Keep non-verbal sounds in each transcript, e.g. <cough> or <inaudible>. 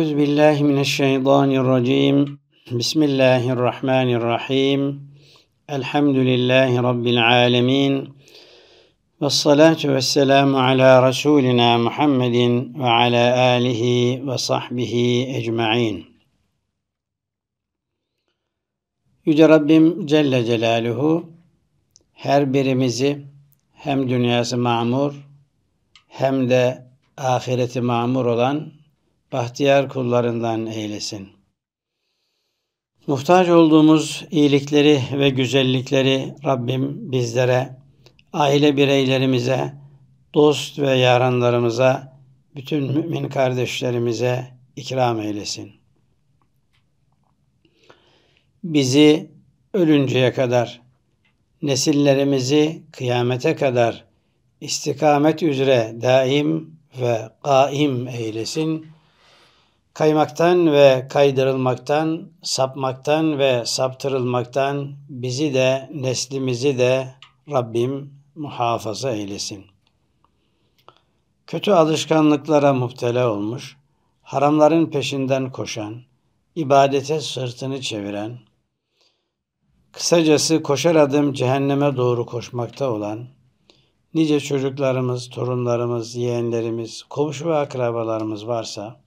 Euzu billahi mineşşeytanirracim. Bismillahirrahmanirrahim. Elhamdülillahi rabbil alamin. Ve salatu vesselamu ala rasulina Muhammedin ve ala alihi ve sahbihi ecmaîn. Yüce Rabbim Celle Celaluhu her birimizi hem dünyası mamur hem de ahireti mamur olan bahtiyar kullarından eylesin. Muhtaç olduğumuz iyilikleri ve güzellikleri Rabbim bizlere, aile bireylerimize, dost ve yaranlarımıza, bütün mümin kardeşlerimize ikram eylesin. Bizi ölünceye kadar, nesillerimizi kıyamete kadar istikamet üzere daim ve kaim eylesin.'' kaymaktan ve kaydırılmaktan, sapmaktan ve saptırılmaktan bizi de neslimizi de Rabbim muhafaza eylesin. Kötü alışkanlıklara muptela olmuş, haramların peşinden koşan, ibadete sırtını çeviren, kısacası koşar adım cehenneme doğru koşmakta olan, nice çocuklarımız, torunlarımız, yeğenlerimiz, komşu ve akrabalarımız varsa,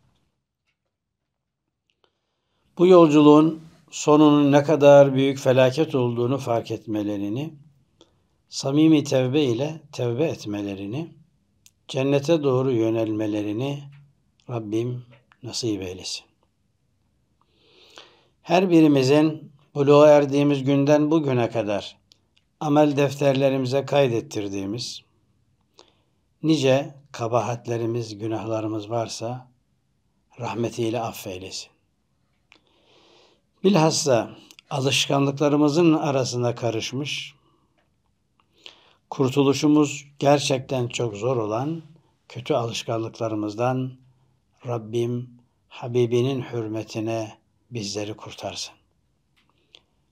bu yolculuğun sonunun ne kadar büyük felaket olduğunu fark etmelerini, samimi tevbe ile tevbe etmelerini, cennete doğru yönelmelerini Rabbim nasip eylesin. Her birimizin buluğa erdiğimiz günden bugüne kadar amel defterlerimize kaydettirdiğimiz nice kabahatlerimiz, günahlarımız varsa rahmetiyle affeylesin. Bilhassa alışkanlıklarımızın arasına karışmış, kurtuluşumuz gerçekten çok zor olan kötü alışkanlıklarımızdan Rabbim Habibinin hürmetine bizleri kurtarsın.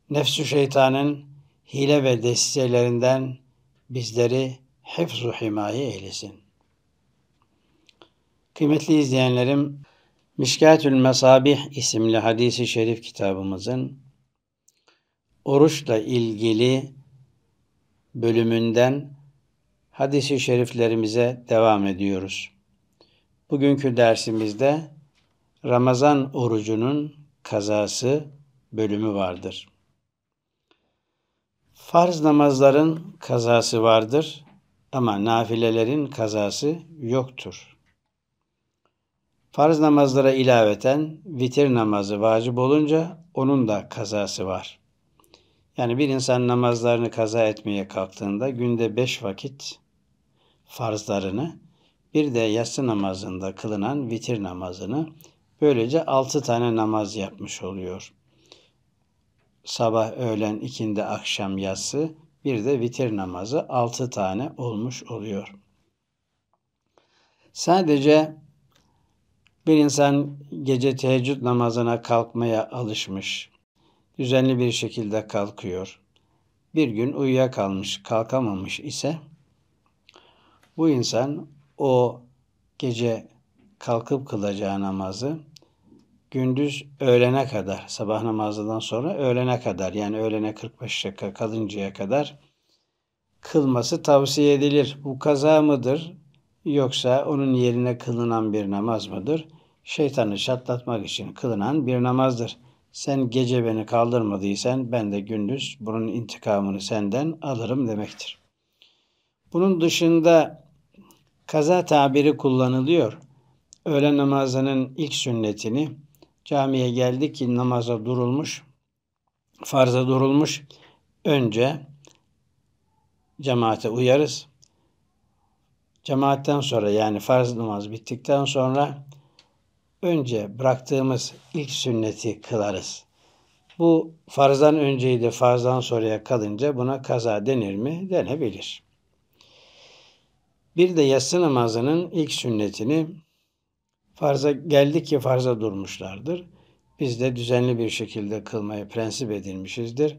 Nefsü şeytanın hile ve desteklerinden bizleri hifzu himaye eylesin. Kıymetli izleyenlerim, Mişkatül Mesabih isimli hadisi şerif kitabımızın oruçla ilgili bölümünden hadisi şeriflerimize devam ediyoruz. Bugünkü dersimizde Ramazan orucunun kazası bölümü vardır. Farz namazların kazası vardır ama nafilelerin kazası yoktur. Farz namazlara ilaveten vitir namazı vacip olunca onun da kazası var. Yani bir insan namazlarını kaza etmeye kalktığında günde beş vakit farzlarını bir de yatsı namazında kılınan vitir namazını böylece altı tane namaz yapmış oluyor. Sabah, öğlen, ikindi, akşam, yatsı bir de vitir namazı altı tane olmuş oluyor. Sadece bir insan gece teheccüd namazına kalkmaya alışmış. Düzenli bir şekilde kalkıyor. Bir gün uyuyakalmış, kalkamamış ise bu insan o gece kalkıp kılacağı namazı gündüz öğlene kadar, sabah namazından sonra öğlene kadar yani öğlene 45 dakika kalıncaya kadar kılması tavsiye edilir. Bu kaza mıdır yoksa onun yerine kılınan bir namaz mıdır? şeytanı şatlatmak için kılınan bir namazdır. Sen gece beni kaldırmadıysan ben de gündüz bunun intikamını senden alırım demektir. Bunun dışında kaza tabiri kullanılıyor. Öğle namazının ilk sünnetini camiye geldi ki namaza durulmuş, farza durulmuş. Önce cemaate uyarız. Cemaatten sonra yani farz namaz bittikten sonra önce bıraktığımız ilk sünneti kılarız. Bu farzdan önceydi, farzdan sonraya kalınca buna kaza denir mi? Denebilir. Bir de yatsı namazının ilk sünnetini farza geldik ki farza durmuşlardır. Biz de düzenli bir şekilde kılmayı prensip edinmişizdir.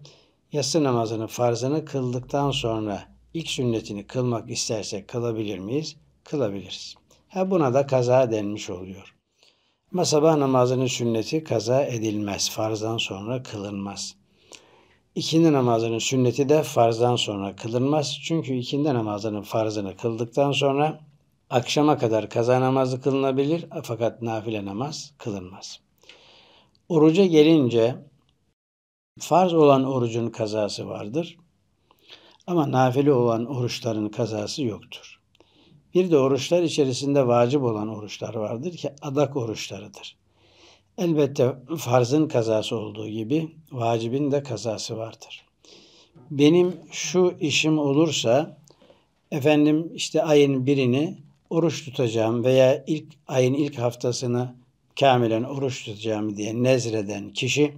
Yatsı namazının farzını kıldıktan sonra ilk sünnetini kılmak istersek kılabilir miyiz? Kılabiliriz. Ha buna da kaza denmiş oluyor. Ama sabah namazının sünneti kaza edilmez. Farzdan sonra kılınmaz. İkindi namazının sünneti de farzdan sonra kılınmaz. Çünkü ikindi namazının farzını kıldıktan sonra akşama kadar kaza namazı kılınabilir fakat nafile namaz kılınmaz. Oruca gelince farz olan orucun kazası vardır. Ama nafile olan oruçların kazası yoktur. Bir de oruçlar içerisinde vacip olan oruçlar vardır ki adak oruçlarıdır. Elbette farzın kazası olduğu gibi vacibin de kazası vardır. Benim şu işim olursa efendim işte ayın birini oruç tutacağım veya ilk ayın ilk haftasını kamilen oruç tutacağım diye nezreden kişi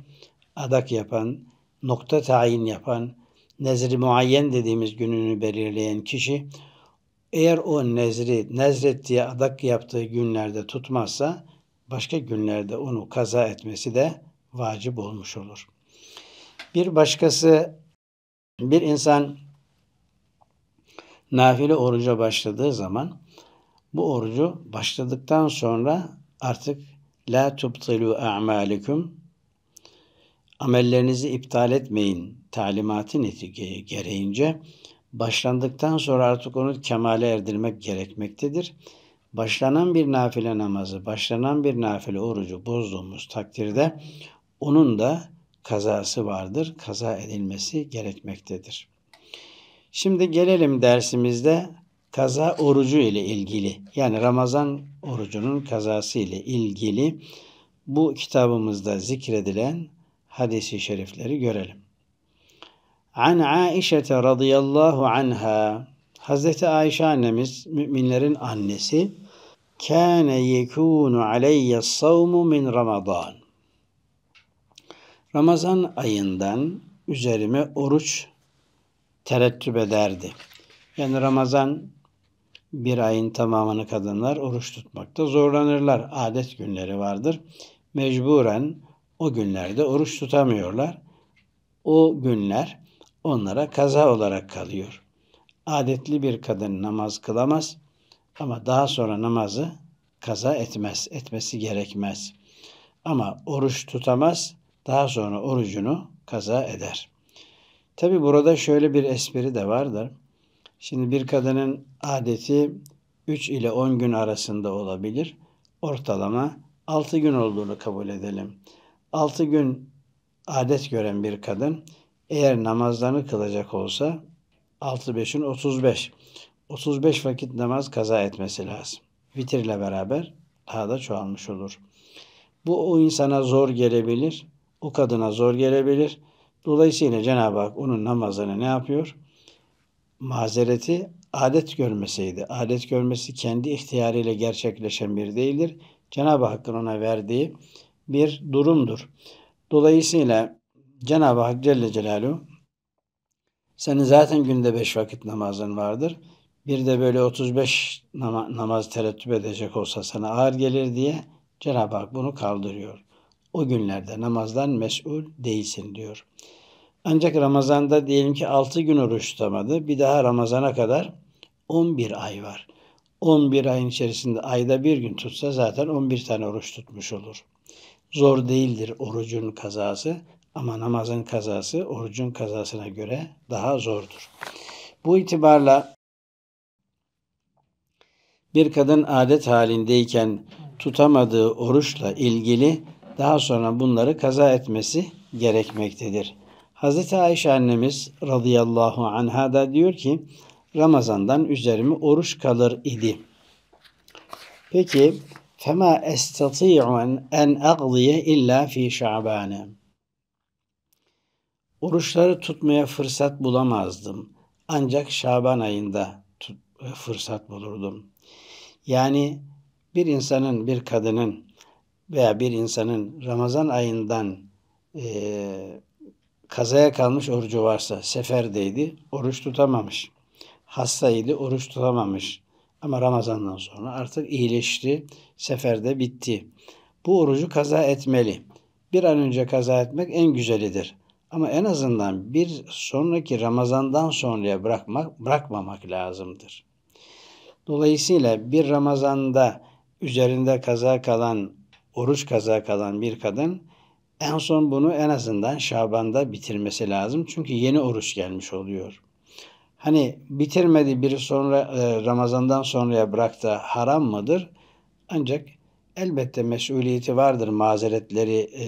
adak yapan, nokta tayin yapan, nezri muayyen dediğimiz gününü belirleyen kişi eğer o nezri, nezret diye adak yaptığı günlerde tutmazsa başka günlerde onu kaza etmesi de vacip olmuş olur. Bir başkası bir insan nafile oruca başladığı zaman bu orucu başladıktan sonra artık la tubtilu a'malikum amellerinizi iptal etmeyin talimatı gereğince başlandıktan sonra artık onu kemale erdirmek gerekmektedir. Başlanan bir nafile namazı, başlanan bir nafile orucu bozduğumuz takdirde onun da kazası vardır, kaza edilmesi gerekmektedir. Şimdi gelelim dersimizde kaza orucu ile ilgili yani Ramazan orucunun kazası ile ilgili bu kitabımızda zikredilen hadisi şerifleri görelim. An Aişe radıyallahu anha Hazreti Ayşe annemiz müminlerin annesi kâne yekûnu aleyye savmu min Ramazan. Ramazan ayından üzerime oruç terettüp ederdi. Yani Ramazan bir ayın tamamını kadınlar oruç tutmakta zorlanırlar. Adet günleri vardır. Mecburen o günlerde oruç tutamıyorlar. O günler onlara kaza olarak kalıyor. Adetli bir kadın namaz kılamaz ama daha sonra namazı kaza etmez, etmesi gerekmez. Ama oruç tutamaz, daha sonra orucunu kaza eder. Tabi burada şöyle bir espri de vardır. Şimdi bir kadının adeti 3 ile 10 gün arasında olabilir. Ortalama 6 gün olduğunu kabul edelim. 6 gün adet gören bir kadın eğer namazlarını kılacak olsa 6 5'in 35. 35 vakit namaz kaza etmesi lazım. Vitirle beraber daha da çoğalmış olur. Bu o insana zor gelebilir, o kadına zor gelebilir. Dolayısıyla Cenab-ı Hak onun namazını ne yapıyor? Mazereti adet görmeseydi. Adet görmesi kendi ihtiyarıyla gerçekleşen bir değildir. Cenab-ı Hakk'ın ona verdiği bir durumdur. Dolayısıyla Cenab-ı Hak Celle Celaluhu senin zaten günde beş vakit namazın vardır. Bir de böyle 35 namaz terettüp edecek olsa sana ağır gelir diye Cenab-ı Hak bunu kaldırıyor. O günlerde namazdan mesul değilsin diyor. Ancak Ramazan'da diyelim ki 6 gün oruç tutamadı. Bir daha Ramazan'a kadar 11 ay var. 11 ayın içerisinde ayda bir gün tutsa zaten 11 tane oruç tutmuş olur. Zor değildir orucun kazası. Ama namazın kazası orucun kazasına göre daha zordur. Bu itibarla bir kadın adet halindeyken tutamadığı oruçla ilgili daha sonra bunları kaza etmesi gerekmektedir. Hz. Ayşe annemiz radıyallahu anha da diyor ki Ramazan'dan üzerime oruç kalır idi. Peki fema estati'u en agdiye illa fi şa'bane. Oruçları tutmaya fırsat bulamazdım. Ancak Şaban ayında tut, e, fırsat bulurdum. Yani bir insanın, bir kadının veya bir insanın Ramazan ayından e, kazaya kalmış orucu varsa, seferdeydi, oruç tutamamış. Hastaydı, oruç tutamamış. Ama Ramazan'dan sonra artık iyileşti, seferde bitti. Bu orucu kaza etmeli. Bir an önce kaza etmek en güzelidir.'' Ama en azından bir sonraki Ramazan'dan sonraya bırakmak, bırakmamak lazımdır. Dolayısıyla bir Ramazan'da üzerinde kaza kalan, oruç kaza kalan bir kadın en son bunu en azından Şaban'da bitirmesi lazım. Çünkü yeni oruç gelmiş oluyor. Hani bitirmedi biri sonra e, Ramazan'dan sonraya bıraktı haram mıdır? Ancak elbette mesuliyeti vardır mazeretleri e,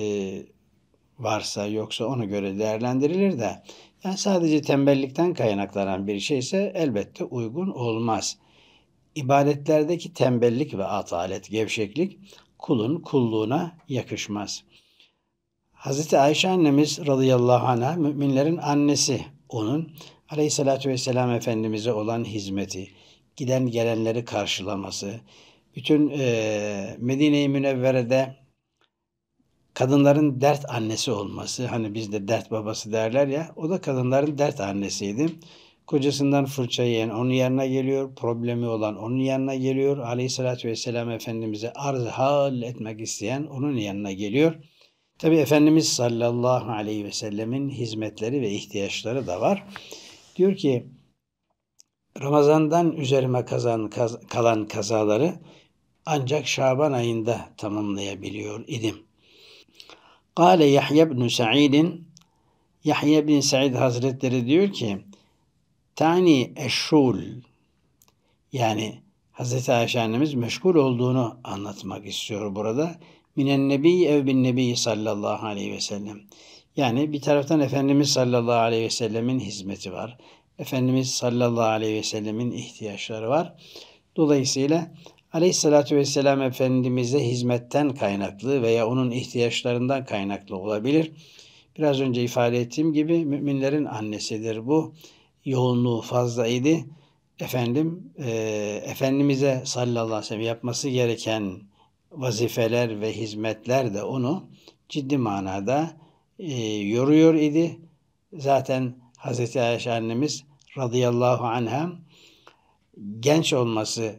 varsa yoksa ona göre değerlendirilir de yani sadece tembellikten kaynaklanan bir şeyse elbette uygun olmaz. İbadetlerdeki tembellik ve atalet, gevşeklik kulun kulluğuna yakışmaz. Hz. Ayşe annemiz radıyallahu anh'a müminlerin annesi onun aleyhissalatü vesselam Efendimiz'e olan hizmeti, giden gelenleri karşılaması, bütün e, Medine-i Münevvere'de kadınların dert annesi olması. Hani bizde dert babası derler ya. O da kadınların dert annesiydi. Kocasından fırça yiyen onun yanına geliyor. Problemi olan onun yanına geliyor. Aleyhissalatü vesselam Efendimiz'e arz hal etmek isteyen onun yanına geliyor. Tabi Efendimiz sallallahu aleyhi ve sellemin hizmetleri ve ihtiyaçları da var. Diyor ki Ramazan'dan üzerime kazan, kaz, kalan kazaları ancak Şaban ayında tamamlayabiliyor idim. Kale Yahya bin Sa'id'in Yahya bin Sa'id Hazretleri diyor ki Tani eşşul yani Hazreti Ayşe annemiz meşgul olduğunu anlatmak istiyor burada. Minen nebi ev bin nebi sallallahu aleyhi ve sellem. Yani bir taraftan Efendimiz sallallahu aleyhi ve sellemin hizmeti var. Efendimiz sallallahu aleyhi ve sellemin ihtiyaçları var. Dolayısıyla Aleyhissalatü vesselam Efendimiz'e hizmetten kaynaklı veya onun ihtiyaçlarından kaynaklı olabilir. Biraz önce ifade ettiğim gibi müminlerin annesidir bu. Yoğunluğu fazla idi. Efendim, e, Efendimiz'e sallallahu aleyhi ve sellem yapması gereken vazifeler ve hizmetler de onu ciddi manada e, yoruyor idi. Zaten Hazreti Ayşe annemiz radıyallahu anha genç olması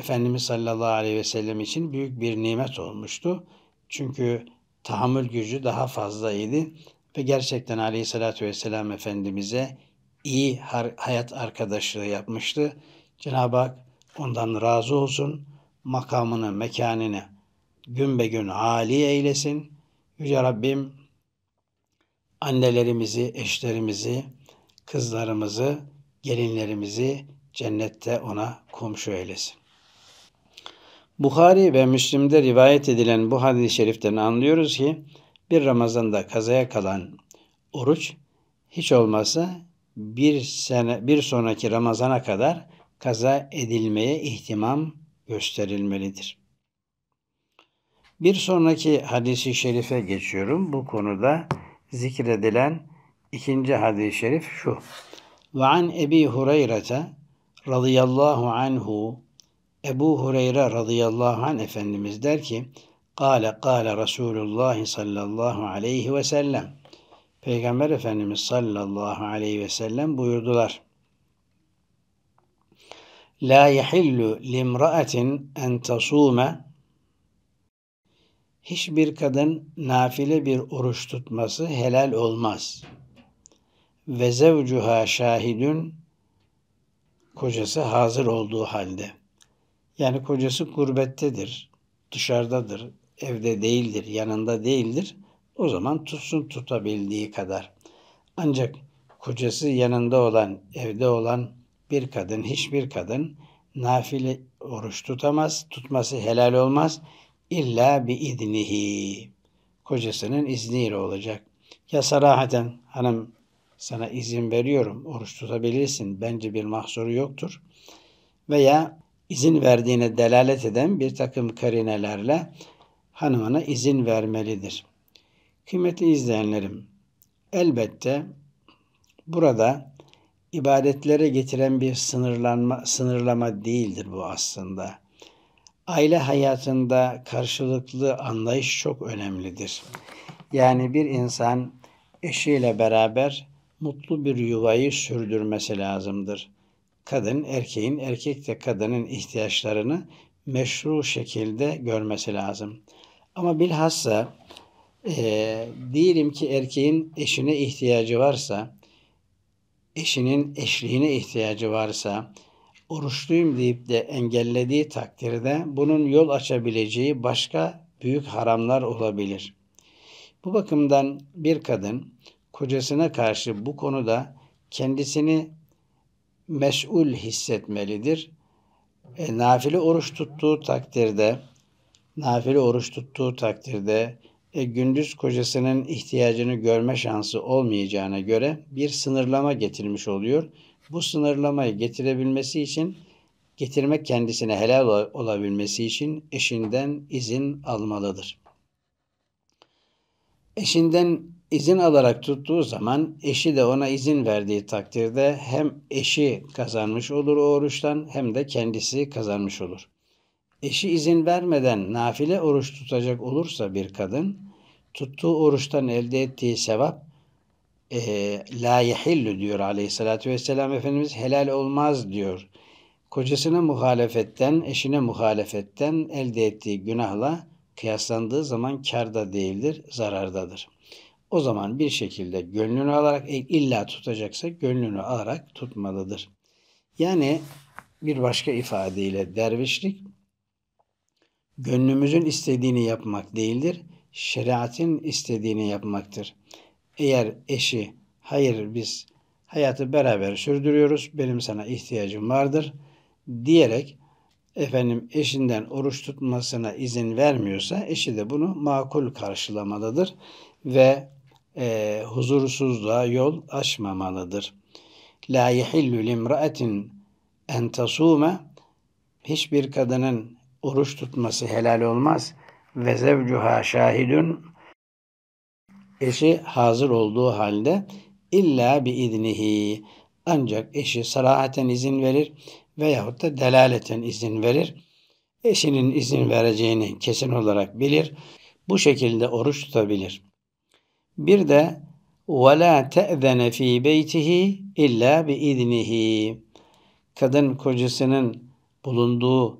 Efendimiz sallallahu aleyhi ve sellem için büyük bir nimet olmuştu. Çünkü tahammül gücü daha fazlaydı ve gerçekten aleyhissalatü vesselam Efendimiz'e iyi hayat arkadaşlığı yapmıştı. Cenab-ı Hak ondan razı olsun, makamını, mekanını gün be gün âli eylesin. Yüce Rabbim annelerimizi, eşlerimizi, kızlarımızı, gelinlerimizi cennette ona komşu eylesin. Buhari ve Müslim'de rivayet edilen bu hadis-i şeriften anlıyoruz ki bir Ramazan'da kazaya kalan oruç hiç olmazsa bir sene bir sonraki Ramazana kadar kaza edilmeye ihtimam gösterilmelidir. Bir sonraki hadisi şerife geçiyorum. Bu konuda zikredilen ikinci hadis-i şerif şu. Ve an Ebi Hureyre'te radıyallahu anhu Ebu Hureyre radıyallahu anh Efendimiz der ki Kale kale Resulullah sallallahu aleyhi ve sellem Peygamber Efendimiz sallallahu aleyhi ve sellem buyurdular. La yahillu limra'atin en tasume Hiçbir kadın nafile bir oruç tutması helal olmaz. Ve zevcuha şahidün kocası hazır olduğu halde. Yani kocası gurbettedir, dışarıdadır, evde değildir, yanında değildir. O zaman tutsun tutabildiği kadar. Ancak kocası yanında olan, evde olan bir kadın, hiçbir kadın nafile oruç tutamaz, tutması helal olmaz. İlla bir idnihi. Kocasının izniyle olacak. Ya sarahaten hanım sana izin veriyorum, oruç tutabilirsin. Bence bir mahzuru yoktur. Veya izin verdiğine delalet eden bir takım karinelerle hanımına izin vermelidir. Kıymetli izleyenlerim, elbette burada ibadetlere getiren bir sınırlanma, sınırlama değildir bu aslında. Aile hayatında karşılıklı anlayış çok önemlidir. Yani bir insan eşiyle beraber mutlu bir yuvayı sürdürmesi lazımdır kadın erkeğin, erkek de kadının ihtiyaçlarını meşru şekilde görmesi lazım. Ama bilhassa e, diyelim ki erkeğin eşine ihtiyacı varsa, eşinin eşliğine ihtiyacı varsa, oruçluyum deyip de engellediği takdirde bunun yol açabileceği başka büyük haramlar olabilir. Bu bakımdan bir kadın kocasına karşı bu konuda kendisini mesul hissetmelidir. E, nafile oruç tuttuğu takdirde nafile oruç tuttuğu takdirde e, gündüz kocasının ihtiyacını görme şansı olmayacağına göre bir sınırlama getirmiş oluyor. Bu sınırlamayı getirebilmesi için getirmek kendisine helal olabilmesi için eşinden izin almalıdır. Eşinden izin alarak tuttuğu zaman eşi de ona izin verdiği takdirde hem eşi kazanmış olur o oruçtan hem de kendisi kazanmış olur. Eşi izin vermeden nafile oruç tutacak olursa bir kadın tuttuğu oruçtan elde ettiği sevap e, la yehillü diyor aleyhissalatü vesselam Efendimiz helal olmaz diyor. Kocasına muhalefetten, eşine muhalefetten elde ettiği günahla kıyaslandığı zaman karda değildir, zarardadır.'' o zaman bir şekilde gönlünü alarak e, illa tutacaksa gönlünü alarak tutmalıdır. Yani bir başka ifadeyle dervişlik gönlümüzün istediğini yapmak değildir, şeriatin istediğini yapmaktır. Eğer eşi hayır biz hayatı beraber sürdürüyoruz, benim sana ihtiyacım vardır diyerek efendim eşinden oruç tutmasına izin vermiyorsa eşi de bunu makul karşılamalıdır ve e, huzursuzluğa yol açmamalıdır. La yehillü limra'atin en tasume hiçbir kadının oruç tutması helal olmaz. Ve zevcuha şahidun eşi hazır olduğu halde illa bi idnihi ancak eşi sarahaten izin verir veyahut da delaleten izin verir. Eşinin izin vereceğini kesin olarak bilir. Bu şekilde oruç tutabilir.'' Bir de وَلَا تَأْذَنَ ف۪ي بَيْتِهِ اِلَّا بِاِذْنِهِ Kadın kocasının bulunduğu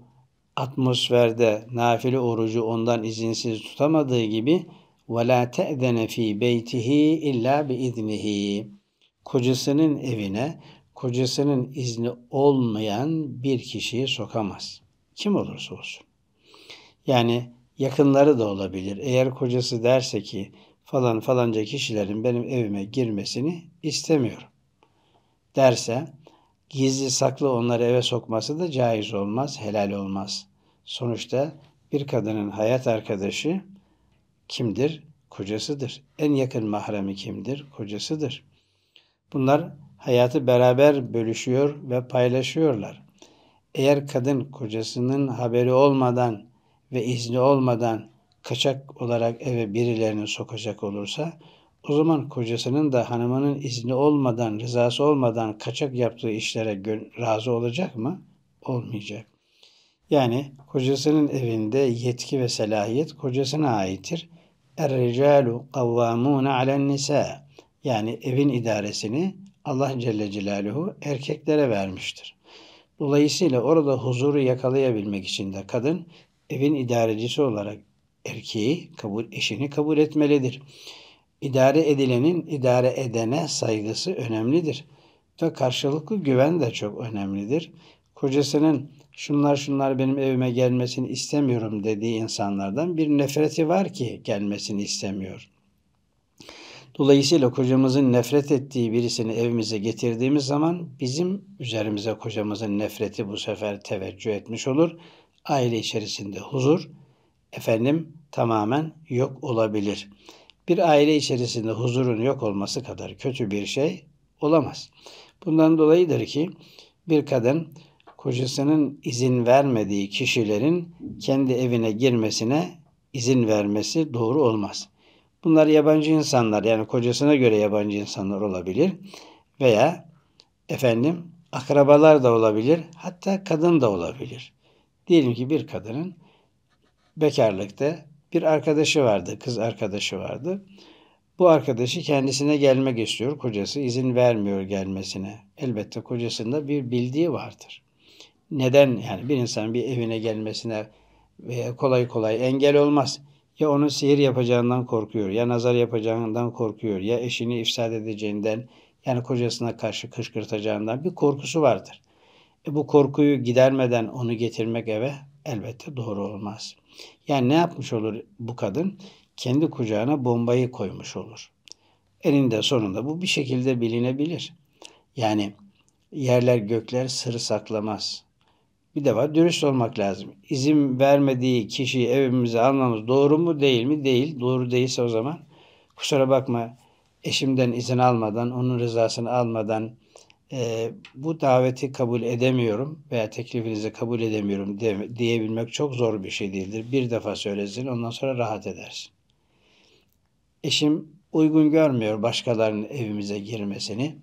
atmosferde nafile orucu ondan izinsiz tutamadığı gibi وَلَا تَأْذَنَ ف۪ي بَيْتِهِ اِلَّا بِاِذْنِهِ Kocasının evine kocasının izni olmayan bir kişiyi sokamaz. Kim olursa olsun. Yani yakınları da olabilir. Eğer kocası derse ki falan falanca kişilerin benim evime girmesini istemiyorum derse gizli saklı onları eve sokması da caiz olmaz, helal olmaz. Sonuçta bir kadının hayat arkadaşı kimdir? Kocasıdır. En yakın mahremi kimdir? Kocasıdır. Bunlar hayatı beraber bölüşüyor ve paylaşıyorlar. Eğer kadın kocasının haberi olmadan ve izni olmadan kaçak olarak eve birilerini sokacak olursa o zaman kocasının da hanımının izni olmadan, rızası olmadan kaçak yaptığı işlere razı olacak mı? Olmayacak. Yani kocasının evinde yetki ve selahiyet kocasına aittir. Er-ricalu kavvamuna alen nisa. Yani evin idaresini Allah Celle Celaluhu erkeklere vermiştir. Dolayısıyla orada huzuru yakalayabilmek için de kadın evin idarecisi olarak erkeği kabul eşini kabul etmelidir. İdare edilenin idare edene saygısı önemlidir ve karşılıklı güven de çok önemlidir. Kocasının şunlar şunlar benim evime gelmesini istemiyorum dediği insanlardan bir nefreti var ki gelmesini istemiyor. Dolayısıyla kocamızın nefret ettiği birisini evimize getirdiğimiz zaman bizim üzerimize kocamızın nefreti bu sefer teveccüh etmiş olur. Aile içerisinde huzur efendim tamamen yok olabilir. Bir aile içerisinde huzurun yok olması kadar kötü bir şey olamaz. Bundan dolayıdır ki bir kadın kocasının izin vermediği kişilerin kendi evine girmesine izin vermesi doğru olmaz. Bunlar yabancı insanlar yani kocasına göre yabancı insanlar olabilir veya efendim akrabalar da olabilir hatta kadın da olabilir. Diyelim ki bir kadının bekarlıkta bir arkadaşı vardı, kız arkadaşı vardı. Bu arkadaşı kendisine gelmek istiyor. Kocası izin vermiyor gelmesine. Elbette kocasında bir bildiği vardır. Neden yani bir insan bir evine gelmesine kolay kolay engel olmaz. Ya onun sihir yapacağından korkuyor, ya nazar yapacağından korkuyor, ya eşini ifsad edeceğinden, yani kocasına karşı kışkırtacağından bir korkusu vardır. E bu korkuyu gidermeden onu getirmek eve elbette doğru olmaz. Yani ne yapmış olur bu kadın? Kendi kucağına bombayı koymuş olur. Eninde sonunda bu bir şekilde bilinebilir. Yani yerler gökler sır saklamaz. Bir de var dürüst olmak lazım. İzin vermediği kişiyi evimize almamız doğru mu değil mi? Değil. Doğru değilse o zaman kusura bakma eşimden izin almadan, onun rızasını almadan, e, bu daveti kabul edemiyorum veya teklifinizi kabul edemiyorum diye, diyebilmek çok zor bir şey değildir. Bir defa söylesin ondan sonra rahat edersin. Eşim uygun görmüyor başkalarının evimize girmesini.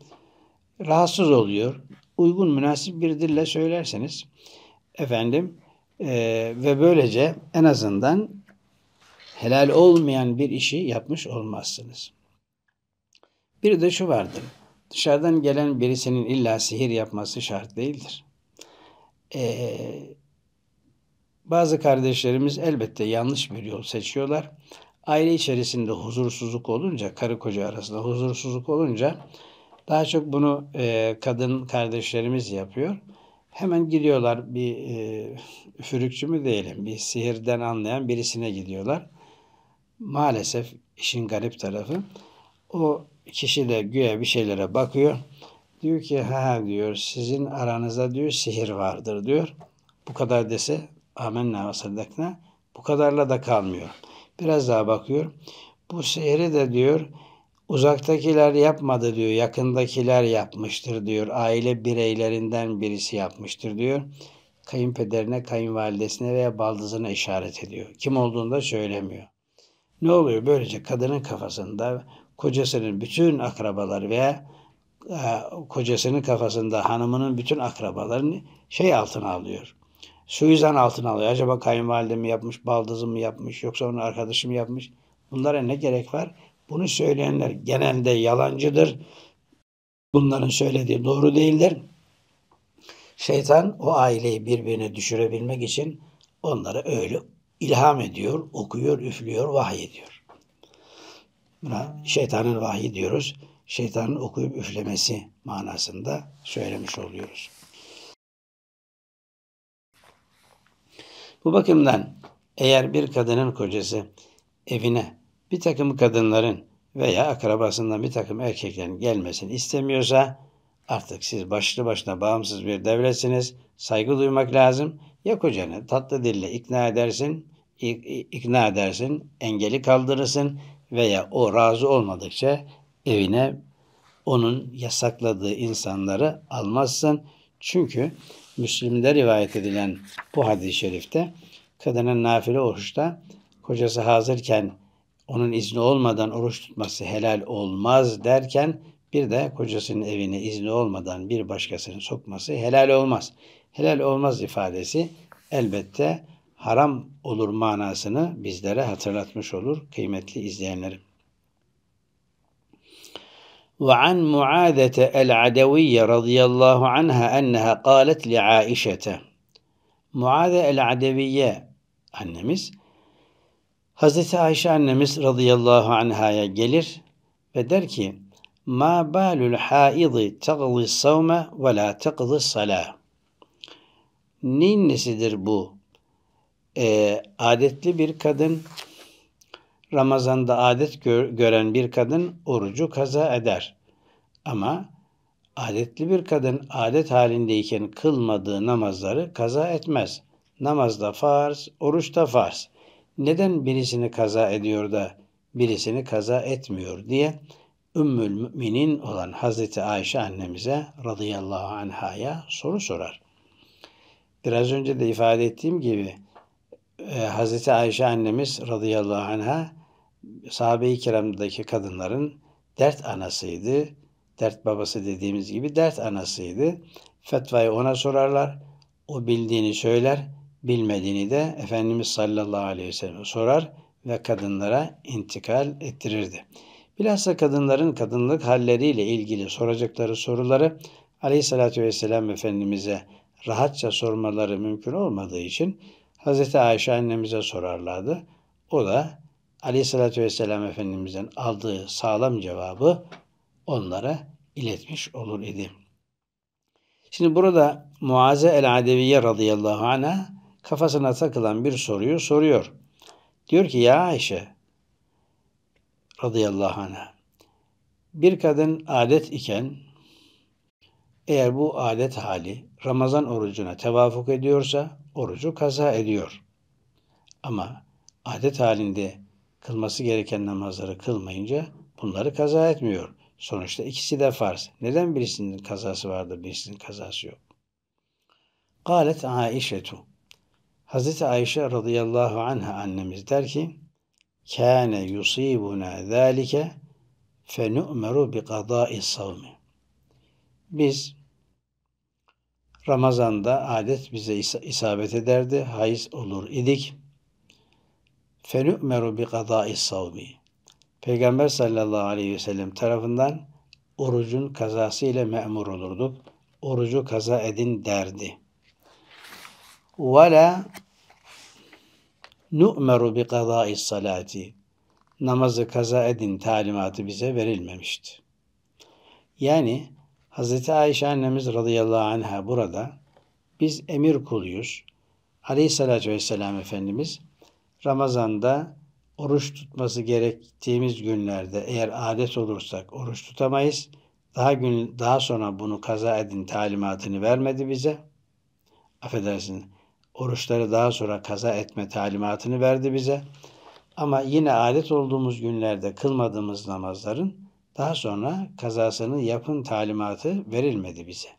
Rahatsız oluyor. Uygun münasip bir dille söylerseniz efendim e, ve böylece en azından helal olmayan bir işi yapmış olmazsınız. Bir de şu vardır Dışarıdan gelen birisinin illa sihir yapması şart değildir. Ee, bazı kardeşlerimiz elbette yanlış bir yol seçiyorlar. Aile içerisinde huzursuzluk olunca, karı koca arasında huzursuzluk olunca daha çok bunu e, kadın kardeşlerimiz yapıyor. Hemen gidiyorlar bir e, üfürükçü mü diyelim, bir sihirden anlayan birisine gidiyorlar. Maalesef işin garip tarafı o kişi de güya bir şeylere bakıyor. Diyor ki ha diyor sizin aranızda diyor sihir vardır diyor. Bu kadar dese amenna ve saddakna bu kadarla da kalmıyor. Biraz daha bakıyor. Bu sihri de diyor uzaktakiler yapmadı diyor. Yakındakiler yapmıştır diyor. Aile bireylerinden birisi yapmıştır diyor. Kayınpederine, kayınvalidesine veya baldızına işaret ediyor. Kim olduğunu da söylemiyor. Ne oluyor? Böylece kadının kafasında kocasının bütün akrabaları veya e, kocasının kafasında hanımının bütün akrabalarını şey altına alıyor. Suizan altına alıyor. Acaba kayınvalide mi yapmış, baldızı mı yapmış, yoksa onun arkadaşı mı yapmış? Bunlara ne gerek var? Bunu söyleyenler genelde yalancıdır. Bunların söylediği doğru değildir. Şeytan o aileyi birbirine düşürebilmek için onlara öyle ilham ediyor, okuyor, üflüyor, ediyor. Buna şeytanın vahyi diyoruz. Şeytanın okuyup üflemesi manasında söylemiş oluyoruz. Bu bakımdan eğer bir kadının kocası evine bir takım kadınların veya akrabasından bir takım erkeklerin gelmesini istemiyorsa artık siz başlı başına bağımsız bir devletsiniz. Saygı duymak lazım. Ya kocanı tatlı dille ikna edersin, ikna edersin, engeli kaldırırsın veya o razı olmadıkça evine onun yasakladığı insanları almazsın. Çünkü Müslim'de rivayet edilen bu hadis-i şerifte kadının nafile oruçta kocası hazırken onun izni olmadan oruç tutması helal olmaz derken bir de kocasının evine izni olmadan bir başkasını sokması helal olmaz. Helal olmaz ifadesi elbette haram olur manasını bizlere hatırlatmış olur kıymetli izleyenlerim. وعن معاذة العدوية رضي الله عنها أنها قالت لعائشة معاذة العدوية annemiz Hazreti Ayşe annemiz radıyallahu anhaya gelir ve der ki Ma balul haidi tagzi savme ve la tagzi salah. Neyin nesidir bu e, adetli bir kadın Ramazan'da adet gör, gören bir kadın orucu kaza eder. Ama adetli bir kadın adet halindeyken kılmadığı namazları kaza etmez. Namazda farz, oruçta farz. Neden birisini kaza ediyor da birisini kaza etmiyor diye Ümmül Müminin olan Hazreti Ayşe annemize radıyallahu anhaya soru sorar. Biraz önce de ifade ettiğim gibi e, Hazreti Ayşe annemiz radıyallahu anha sahabe-i kiramdaki kadınların dert anasıydı. Dert babası dediğimiz gibi dert anasıydı. Fetvayı ona sorarlar. O bildiğini söyler, bilmediğini de Efendimiz sallallahu aleyhi ve sellem sorar ve kadınlara intikal ettirirdi. Bilhassa kadınların kadınlık halleriyle ilgili soracakları soruları Aleyhisselatü Vesselam Efendimiz'e rahatça sormaları mümkün olmadığı için Hazreti Ayşe annemize sorarlardı. O da Aleyhisselatü Vesselam Efendimiz'den aldığı sağlam cevabı onlara iletmiş olur idi. Şimdi burada Muaze el-Adeviye radıyallahu anh'a kafasına takılan bir soruyu soruyor. Diyor ki ya Ayşe radıyallahu anh'a bir kadın adet iken eğer bu adet hali Ramazan orucuna tevafuk ediyorsa orucu kaza ediyor. Ama adet halinde kılması gereken namazları kılmayınca bunları kaza etmiyor. Sonuçta ikisi de farz. Neden birisinin kazası vardı, birisinin kazası yok? Galet Aişetu. Hazreti Ayşe radıyallahu anha annemiz der ki kâne yusibuna zâlike fenu'meru bi kadâi savmi. Biz Ramazan'da adet bize isabet ederdi. Hayız olur idik. Fenü'meru bi kadâi savmi. Peygamber sallallahu aleyhi ve sellem tarafından orucun kazası ile memur olurduk. Orucu kaza edin derdi. Ve la nu'meru bi kadâi salati. Namazı kaza edin talimatı bize verilmemişti. Yani Hazreti Ayşe annemiz radıyallahu anha burada biz emir kuluyuz. Aleyhissalatü vesselam Efendimiz Ramazan'da oruç tutması gerektiğimiz günlerde eğer adet olursak oruç tutamayız. Daha gün daha sonra bunu kaza edin talimatını vermedi bize. Affedersin. Oruçları daha sonra kaza etme talimatını verdi bize. Ama yine adet olduğumuz günlerde kılmadığımız namazların daha sonra kazasını yapın talimatı verilmedi bize.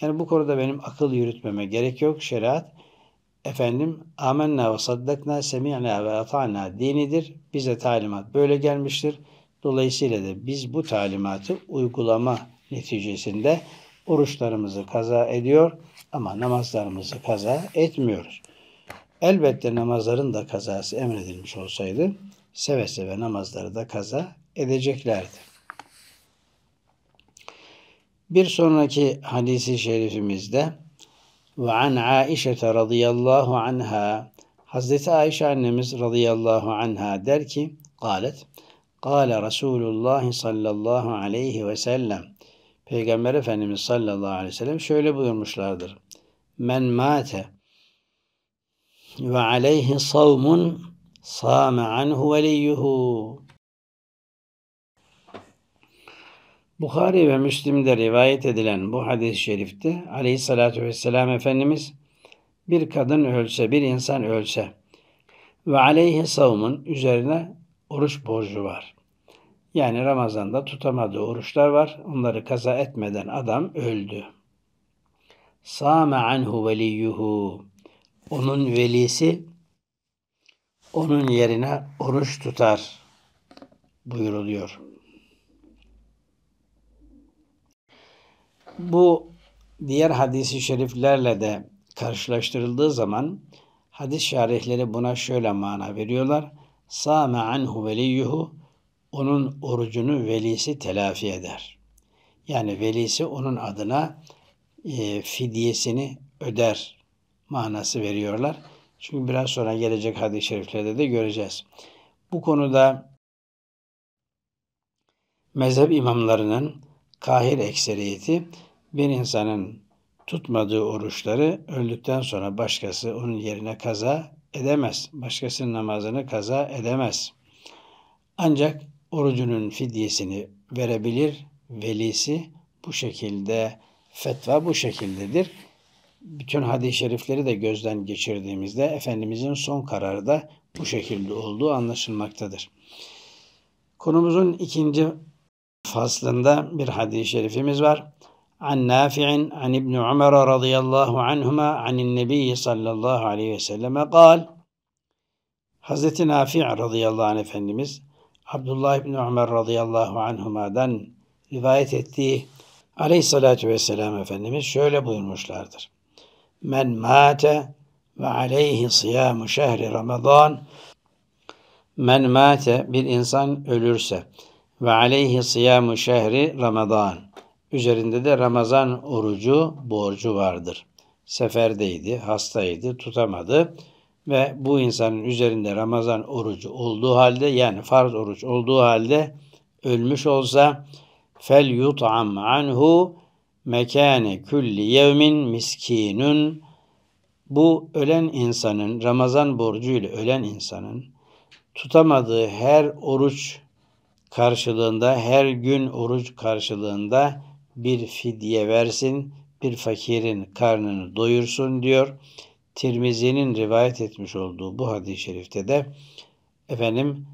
Yani bu konuda benim akıl yürütmeme gerek yok. Şeriat efendim amenna ve saddakna semi'na ve ata'na dinidir. Bize talimat böyle gelmiştir. Dolayısıyla da biz bu talimatı uygulama neticesinde oruçlarımızı kaza ediyor ama namazlarımızı kaza etmiyoruz. Elbette namazların da kazası emredilmiş olsaydı seve seve namazları da kaza edeceklerdi. Bir sonraki hadisi şerifimizde ve an Aişe radıyallahu anha Hazreti Ayşe annemiz radıyallahu anha der ki galet Kale Resulullah sallallahu aleyhi ve sellem Peygamber Efendimiz sallallahu aleyhi ve sellem şöyle buyurmuşlardır. Men mate ve aleyhi savmun sâme anhu veliyyuhu Bukhari ve Müslim'de rivayet edilen bu hadis-i şerifte aleyhissalatü vesselam Efendimiz bir kadın ölse, bir insan ölse ve aleyhi savmun üzerine oruç borcu var. Yani Ramazan'da tutamadığı oruçlar var. Onları kaza etmeden adam öldü. Sâme anhu veliyuhu. Onun velisi onun yerine oruç tutar buyuruluyor. bu diğer hadisi şeriflerle de karşılaştırıldığı zaman hadis şarihleri buna şöyle mana veriyorlar. Sâme anhu veliyyuhu onun orucunu velisi telafi eder. Yani velisi onun adına e, fidyesini öder manası veriyorlar. Çünkü biraz sonra gelecek hadis-i şeriflerde de göreceğiz. Bu konuda mezhep imamlarının kahir ekseriyeti bir insanın tutmadığı oruçları öldükten sonra başkası onun yerine kaza edemez. Başkasının namazını kaza edemez. Ancak orucunun fidyesini verebilir velisi bu şekilde fetva bu şekildedir. Bütün hadis-i şerifleri de gözden geçirdiğimizde Efendimizin son kararı da bu şekilde olduğu anlaşılmaktadır. Konumuzun ikinci faslında bir hadis-i şerifimiz var. عن نافع عن ابن عمر رضي الله عنهما عن النبي صلى الله عليه وسلم قال Hazreti Nafi radıyallahu anh Efendimiz Abdullah bin Ömer radıyallahu anhuma'dan rivayet ettiği aleyhissalatü vesselam Efendimiz şöyle buyurmuşlardır. Men mate ve aleyhi siyamu şehri ramazan Men mate bir insan ölürse ve aleyhi siyamu şehri ramazan Üzerinde de Ramazan orucu borcu vardır. Seferdeydi, hastaydı, tutamadı ve bu insanın üzerinde Ramazan orucu olduğu halde yani farz oruç olduğu halde ölmüş olsa fel yut'am anhu mekane külli yevmin miskinun bu ölen insanın Ramazan borcuyla ölen insanın tutamadığı her oruç karşılığında her gün oruç karşılığında bir fidye versin, bir fakirin karnını doyursun diyor. Tirmizi'nin rivayet etmiş olduğu bu hadis-i şerifte de efendim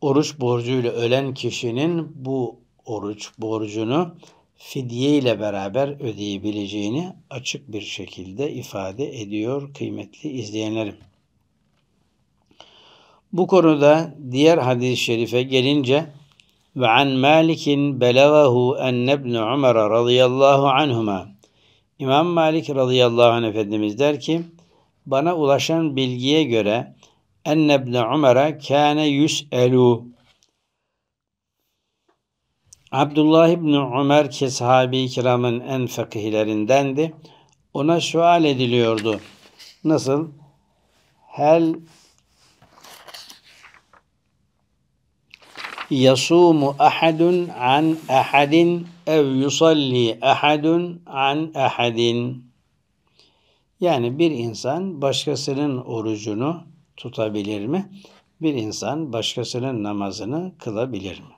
oruç borcuyla ölen kişinin bu oruç borcunu fidye ile beraber ödeyebileceğini açık bir şekilde ifade ediyor kıymetli izleyenlerim. Bu konuda diğer hadis-i şerife gelince وعن مالك بلغه أن ابن Ömer radıyallahu anhuma İmam Malik radıyallahu anh Efendimiz der ki bana ulaşan bilgiye göre enne ibn Ömer'e kâne yüs'elû Abdullah ibn Umar ki sahabe kiramın en fakihlerindendi. Ona sual ediliyordu. Nasıl? Hel yasumu ahadun an ahadin ev yusalli ahadun an ahadin. Yani bir insan başkasının orucunu tutabilir mi? Bir insan başkasının namazını kılabilir mi?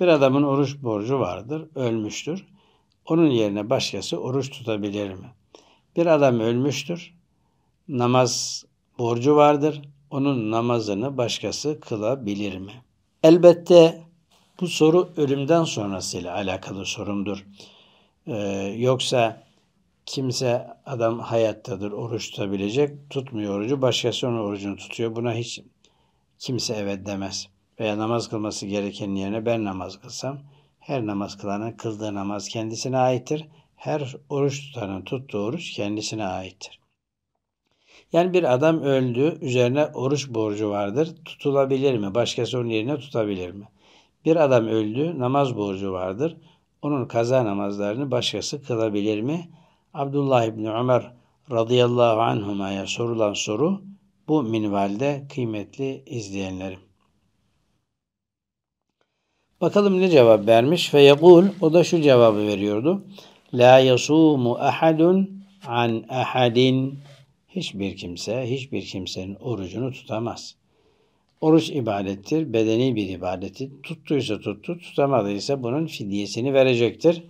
Bir adamın oruç borcu vardır, ölmüştür. Onun yerine başkası oruç tutabilir mi? Bir adam ölmüştür, namaz borcu vardır. Onun namazını başkası kılabilir mi?'' Elbette bu soru ölümden sonrasıyla alakalı sorumdur. Ee, yoksa kimse adam hayattadır, oruç tutabilecek, tutmuyor orucu, başkası onun orucunu tutuyor. Buna hiç kimse evet demez. Veya namaz kılması gereken yerine ben namaz kılsam, her namaz kılanın kıldığı namaz kendisine aittir. Her oruç tutanın tuttuğu oruç kendisine aittir. Yani bir adam öldü, üzerine oruç borcu vardır. Tutulabilir mi? Başkası onun yerine tutabilir mi? Bir adam öldü, namaz borcu vardır. Onun kaza namazlarını başkası kılabilir mi? Abdullah İbni Ömer radıyallahu anhuma'ya sorulan soru bu minvalde kıymetli izleyenlerim. Bakalım ne cevap vermiş? Ve yekul, o da şu cevabı veriyordu. La yasumu ahadun an ahadin hiçbir kimse, hiçbir kimsenin orucunu tutamaz. Oruç ibadettir, bedeni bir ibadeti. Tuttuysa tuttu, tutamadıysa bunun fidyesini verecektir.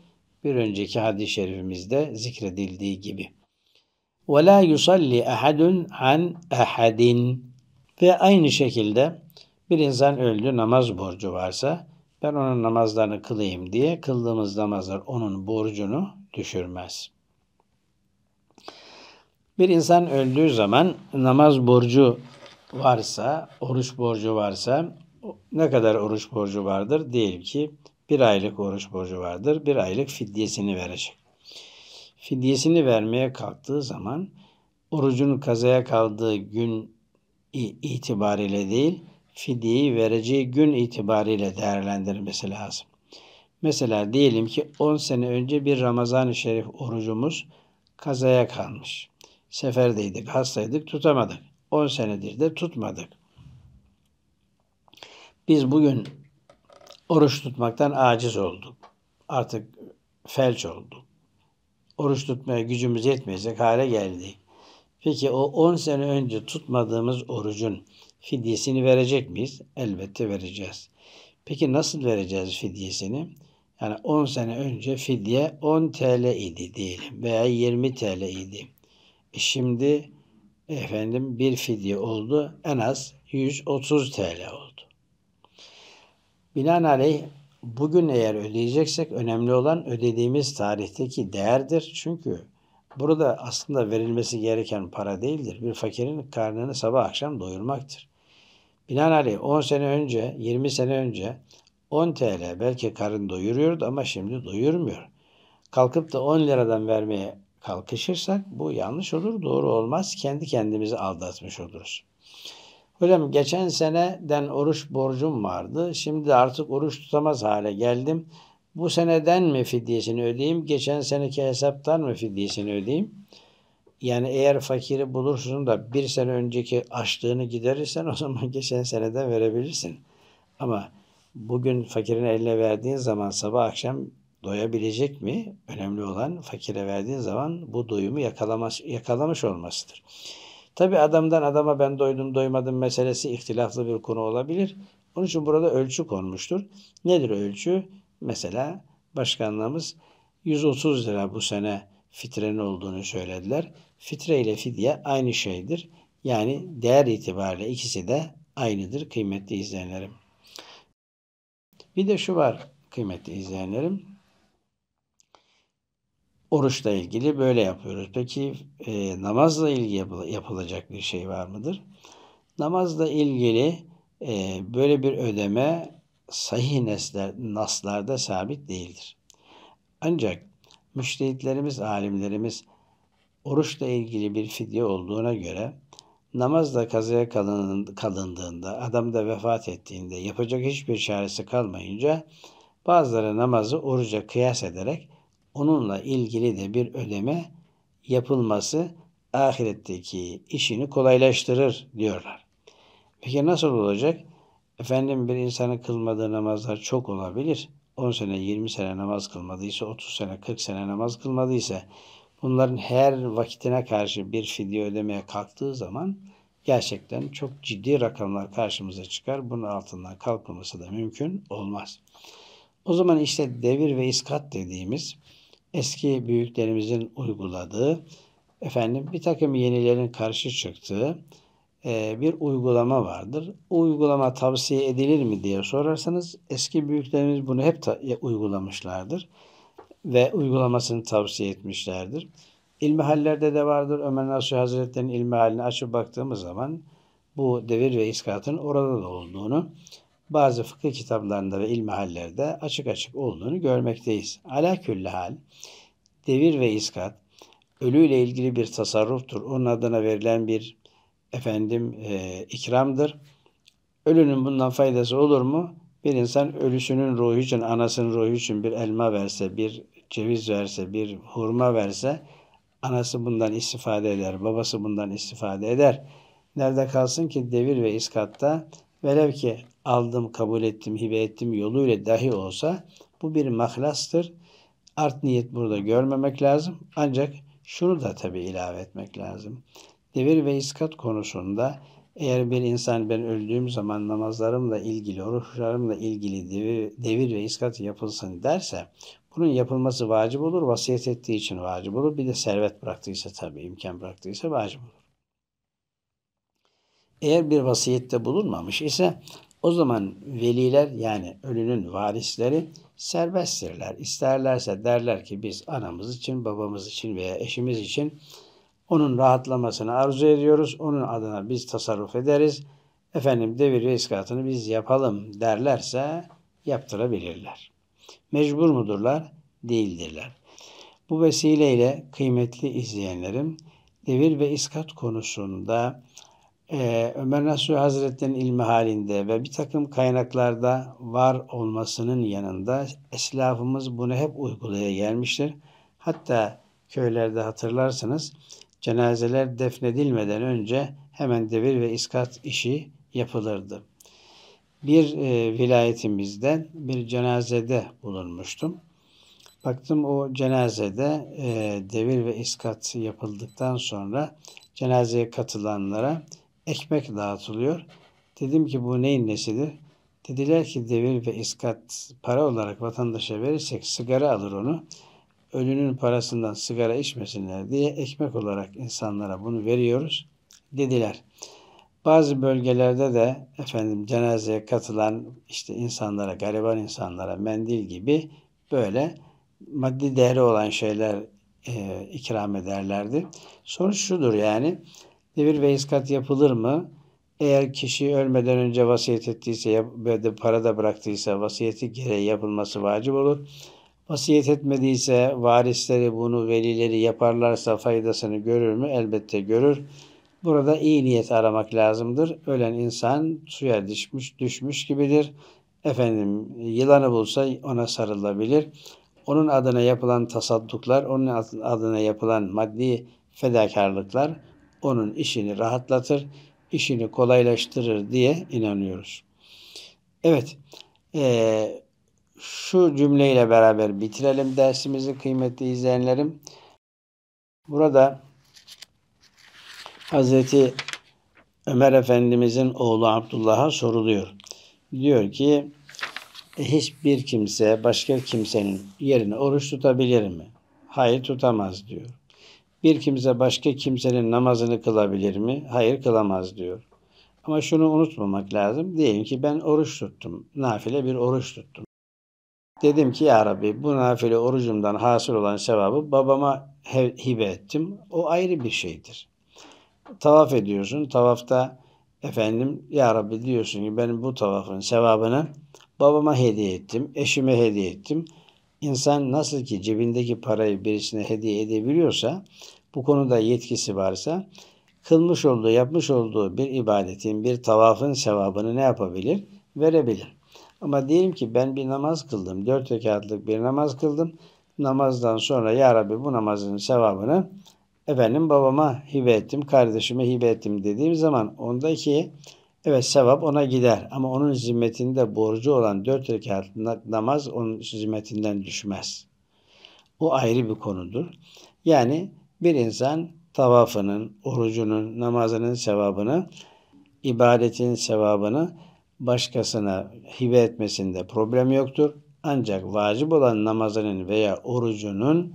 Bir önceki hadis-i şerifimizde zikredildiği gibi. وَلَا يُصَلِّ اَحَدٌ An اَحَدٍ Ve aynı şekilde bir insan öldü namaz borcu varsa ben onun namazlarını kılayım diye kıldığımız namazlar onun borcunu düşürmez.'' Bir insan öldüğü zaman namaz borcu varsa, oruç borcu varsa ne kadar oruç borcu vardır? Diyelim ki bir aylık oruç borcu vardır. Bir aylık fidyesini verecek. Fidyesini vermeye kalktığı zaman orucun kazaya kaldığı gün itibariyle değil, fidyeyi vereceği gün itibariyle değerlendirmesi lazım. Mesela diyelim ki 10 sene önce bir Ramazan-ı Şerif orucumuz kazaya kalmış. Seferdeydik, hastaydık, tutamadık. 10 senedir de tutmadık. Biz bugün oruç tutmaktan aciz olduk. Artık felç olduk. Oruç tutmaya gücümüz yetmeyecek hale geldi. Peki o 10 sene önce tutmadığımız orucun fidyesini verecek miyiz? Elbette vereceğiz. Peki nasıl vereceğiz fidyesini? Yani 10 sene önce fidye 10 TL idi diyelim veya 20 TL idi şimdi efendim bir fidye oldu. En az 130 TL oldu. Binaenaleyh bugün eğer ödeyeceksek önemli olan ödediğimiz tarihteki değerdir. Çünkü burada aslında verilmesi gereken para değildir. Bir fakirin karnını sabah akşam doyurmaktır. Binaenaleyh 10 sene önce, 20 sene önce 10 TL belki karın doyuruyordu ama şimdi doyurmuyor. Kalkıp da 10 liradan vermeye kalkışırsak bu yanlış olur, doğru olmaz. Kendi kendimizi aldatmış oluruz. Hocam geçen seneden oruç borcum vardı. Şimdi artık oruç tutamaz hale geldim. Bu seneden mi fidyesini ödeyeyim? Geçen seneki hesaptan mı fidyesini ödeyeyim? Yani eğer fakiri bulursun da bir sene önceki açlığını giderirsen o <laughs> zaman geçen seneden verebilirsin. Ama bugün fakirin eline verdiğin zaman sabah akşam doyabilecek mi? Önemli olan fakire verdiği zaman bu doyumu yakalamış, yakalamış olmasıdır. Tabi adamdan adama ben doydum doymadım meselesi ihtilaflı bir konu olabilir. Onun için burada ölçü konmuştur. Nedir ölçü? Mesela başkanlığımız 130 lira bu sene fitrenin olduğunu söylediler. Fitre ile fidye aynı şeydir. Yani değer itibariyle ikisi de aynıdır kıymetli izleyenlerim. Bir de şu var kıymetli izleyenlerim. Oruçla ilgili böyle yapıyoruz. Peki e, namazla ilgili yapıl- yapılacak bir şey var mıdır? Namazla ilgili e, böyle bir ödeme sahih nesler, naslarda sabit değildir. Ancak müştehitlerimiz, alimlerimiz oruçla ilgili bir fidye olduğuna göre namazda kazaya kalındığında, adam da vefat ettiğinde yapacak hiçbir çaresi kalmayınca bazıları namazı oruca kıyas ederek onunla ilgili de bir ödeme yapılması ahiretteki işini kolaylaştırır diyorlar. Peki nasıl olacak? Efendim bir insanın kılmadığı namazlar çok olabilir. 10 sene, 20 sene namaz kılmadıysa, 30 sene, 40 sene namaz kılmadıysa bunların her vakitine karşı bir fidye ödemeye kalktığı zaman gerçekten çok ciddi rakamlar karşımıza çıkar. Bunun altından kalkılması da mümkün olmaz. O zaman işte devir ve iskat dediğimiz eski büyüklerimizin uyguladığı, efendim bir takım yenilerin karşı çıktığı e, bir uygulama vardır. uygulama tavsiye edilir mi diye sorarsanız eski büyüklerimiz bunu hep uygulamışlardır ve uygulamasını tavsiye etmişlerdir. İlmihallerde de vardır. Ömer Nasuhi Hazretleri'nin ilmihalini açıp baktığımız zaman bu devir ve iskatın orada da olduğunu bazı fıkıh kitaplarında ve ilmihallerde açık açık olduğunu görmekteyiz. Ala külli hal, devir ve iskat, ölüyle ilgili bir tasarruftur. Onun adına verilen bir efendim e, ikramdır. Ölünün bundan faydası olur mu? Bir insan ölüsünün ruhu için, anasının ruhu için bir elma verse, bir ceviz verse, bir hurma verse anası bundan istifade eder, babası bundan istifade eder. Nerede kalsın ki devir ve iskatta velev ki aldım, kabul ettim, hibe ettim yoluyla dahi olsa bu bir mahlastır. Art niyet burada görmemek lazım. Ancak şunu da tabii ilave etmek lazım. Devir ve iskat konusunda eğer bir insan ben öldüğüm zaman namazlarımla ilgili, oruçlarımla ilgili devir, devir ve iskat yapılsın derse bunun yapılması vacip olur. Vasiyet ettiği için vacip olur. Bir de servet bıraktıysa tabii, imkan bıraktıysa vacip olur. Eğer bir vasiyette bulunmamış ise o zaman veliler yani ölünün varisleri serbesttirler. İsterlerse derler ki biz anamız için, babamız için veya eşimiz için onun rahatlamasını arzu ediyoruz. Onun adına biz tasarruf ederiz. Efendim devir ve iskatını biz yapalım derlerse yaptırabilirler. Mecbur mudurlar? Değildirler. Bu vesileyle kıymetli izleyenlerim devir ve iskat konusunda e, Ömer Nasuhi Hazretleri'nin ilmi halinde ve bir takım kaynaklarda var olmasının yanında eslafımız bunu hep uygulaya gelmiştir. Hatta köylerde hatırlarsınız cenazeler defnedilmeden önce hemen devir ve iskat işi yapılırdı. Bir e, vilayetimizden bir cenazede bulunmuştum. Baktım o cenazede e, devir ve iskat yapıldıktan sonra cenazeye katılanlara ekmek dağıtılıyor. Dedim ki bu neyin nesidir? Dediler ki devir ve iskat para olarak vatandaşa verirsek sigara alır onu. Ölünün parasından sigara içmesinler diye ekmek olarak insanlara bunu veriyoruz dediler. Bazı bölgelerde de efendim cenazeye katılan işte insanlara, gariban insanlara mendil gibi böyle maddi değeri olan şeyler e, ikram ederlerdi. Sonuç şudur yani Devir ve iskat yapılır mı? Eğer kişi ölmeden önce vasiyet ettiyse ve para da bıraktıysa vasiyeti gereği yapılması vacip olur. Vasiyet etmediyse varisleri bunu velileri yaparlarsa faydasını görür mü? Elbette görür. Burada iyi niyet aramak lazımdır. Ölen insan suya düşmüş, düşmüş gibidir. Efendim yılanı bulsa ona sarılabilir. Onun adına yapılan tasadduklar, onun adına yapılan maddi fedakarlıklar onun işini rahatlatır, işini kolaylaştırır diye inanıyoruz. Evet, e, şu cümleyle beraber bitirelim dersimizi kıymetli izleyenlerim. Burada Hazreti Ömer Efendimizin oğlu Abdullah'a soruluyor. Diyor ki e, hiçbir kimse başka kimsenin yerine oruç tutabilir mi? Hayır tutamaz diyor. Bir kimse başka kimsenin namazını kılabilir mi? Hayır kılamaz diyor. Ama şunu unutmamak lazım. Diyelim ki ben oruç tuttum. Nafile bir oruç tuttum. Dedim ki ya Rabbi bu nafile orucumdan hasıl olan sevabı babama hibe ettim. O ayrı bir şeydir. Tavaf ediyorsun. Tavafta efendim ya Rabbi diyorsun ki benim bu tavafın sevabını babama hediye ettim, eşime hediye ettim. İnsan nasıl ki cebindeki parayı birisine hediye edebiliyorsa, bu konuda yetkisi varsa, kılmış olduğu, yapmış olduğu bir ibadetin, bir tavafın sevabını ne yapabilir? Verebilir. Ama diyelim ki ben bir namaz kıldım, dört rekatlık bir namaz kıldım. Namazdan sonra ya Rabbi bu namazın sevabını efendim babama hibe ettim, kardeşime hibe ettim dediğim zaman ondaki Evet sevap ona gider ama onun zimmetinde borcu olan dört rekat namaz onun zimmetinden düşmez. Bu ayrı bir konudur. Yani bir insan tavafının, orucunun, namazının sevabını, ibadetin sevabını başkasına hibe etmesinde problem yoktur. Ancak vacip olan namazının veya orucunun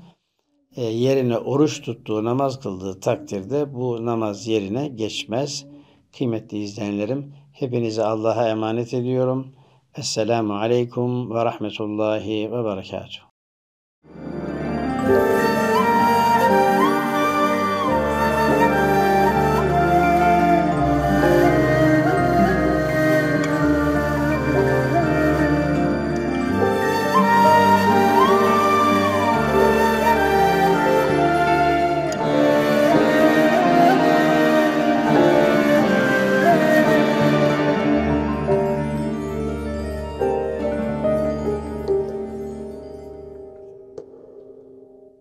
e, yerine oruç tuttuğu namaz kıldığı takdirde bu namaz yerine geçmez.'' Kıymetli izleyenlerim, hepinizi Allah'a emanet ediyorum. Esselamu Aleyküm ve Rahmetullahi ve Berekatuhu.